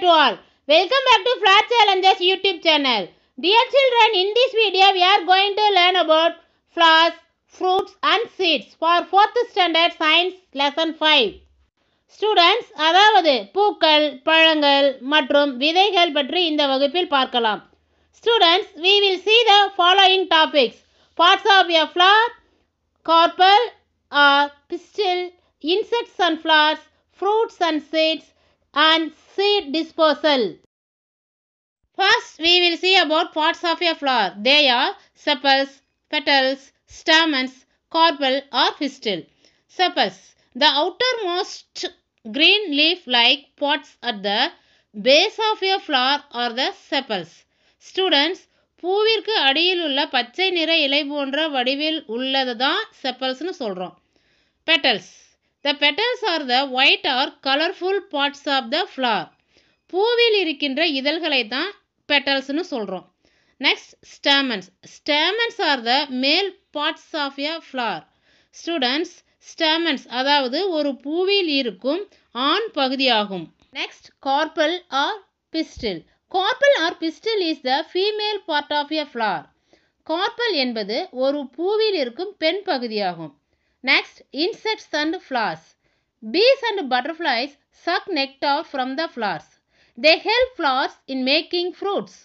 day all. Welcome back to Flat Challenges YouTube channel. Dear children, in this video we are going to learn about flowers, fruits and seeds for 4th standard science lesson 5. Students, அதாவது பூக்கள், பழங்கள் மற்றும் விதைகள் பற்றி இந்த வகுப்பில் பார்க்கலாம். Students, we will see the following topics. Parts of a flower, corpel, or pistil, insects and flowers, fruits and seeds, and seed dispersal. First, we will see about parts of a flower. They are sepals, petals, stamens, carpel or pistil. Sepals. The outermost green leaf-like parts at the base of a flower are the sepals students பூவிற்கு அடியில் உள்ள பச்சை நிற இலை போன்ற வடிவில் உள்ளது தான் செப்பல்ஸ்னு சொல்கிறோம் petals the petals are the white or colourful parts of the flower பூவில் இருக்கின்ற இதழ்களை தான் பெட்டல்ஸ்னு சொல்கிறோம் next stamens stamens are the male parts of a flower students stamens அதாவது ஒரு பூவில் இருக்கும் ஆண் பகுதியாகும் next carpel or pistil carpel or pistil is the female part of a flower carpel என்பது ஒரு பூவில் இருக்கும் பெண் பகுதியாகும் next insects and flowers bees and butterflies suck nectar from the flowers they help flowers in making fruits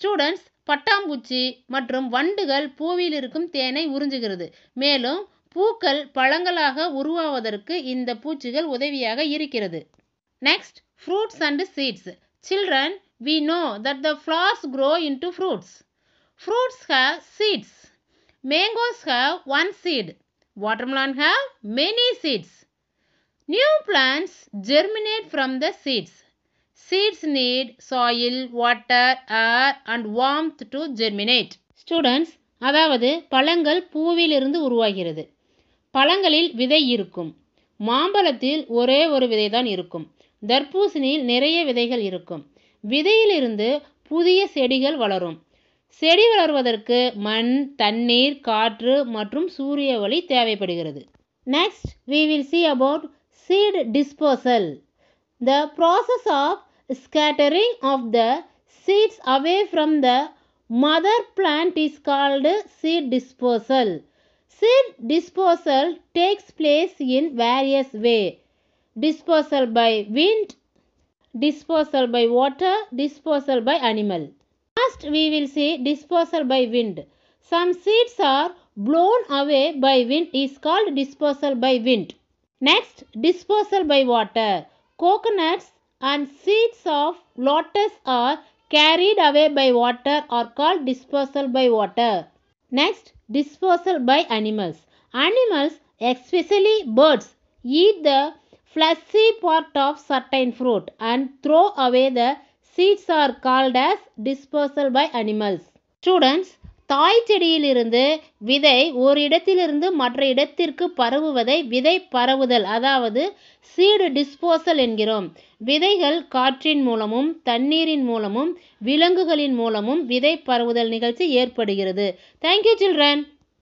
students பட்டாம்பூச்சி மற்றும் வண்டுகள் பூவில் இருக்கும் தேனை உறிஞ்சுகிறது மேலும் பூக்கள் பழங்களாக உருவாவதற்கு இந்த பூச்சிகள் உதவியாக இருக்கிறது next fruits and seeds children we know that the flowers grow into fruits fruits have seeds mangoes have one seed Watermelon have many seeds. New plants germinate from the seeds. Seeds need soil, water, air and warmth to germinate. Students, அதாவது பழங்கள் பூவிலிருந்து உருவாகிறது பழங்களில் விதை இருக்கும் மாம்பழத்தில் ஒரே ஒரு விதை தான் இருக்கும் தர்பூசணியில் நிறைய விதைகள் இருக்கும் விதையிலிருந்து புதிய செடிகள் வளரும் செடி வளர்வதற்கு மண் தண்ணீர் காற்று மற்றும் சூரிய ஒளி தேவைப்படுகிறது next we will see about seed disposal the process of scattering of the seeds away from the mother plant is called seed disposal seed disposal takes place in various way disposal by wind, disposal by water, disposal by animal. First, we will see dispersal by wind. Some seeds are blown away by wind is called dispersal by wind. Next, dispersal by water. Coconuts and seeds of lotus are carried away by water are called dispersal by water. Next, dispersal by animals. Animals, especially birds, eat the fleshy part of certain fruit and throw away the seeds are called as disposal by animals students தாய் செடியிலிருந்து விதை ஒரு இடத்திலிருந்து மற்ற இடத்திற்கு பரவுவதை விதை பரவுதல் அதாவது சீடு டிஸ்போசல் என்கிறோம் விதைகள் காற்றின் மூலமும் தண்ணீரின் மூலமும் விலங்குகளின் மூலமும் விதை பரவுதல் நிகழ்ச்சி ஏற்படுகிறது தேங்க்யூ சில்ட்ரன்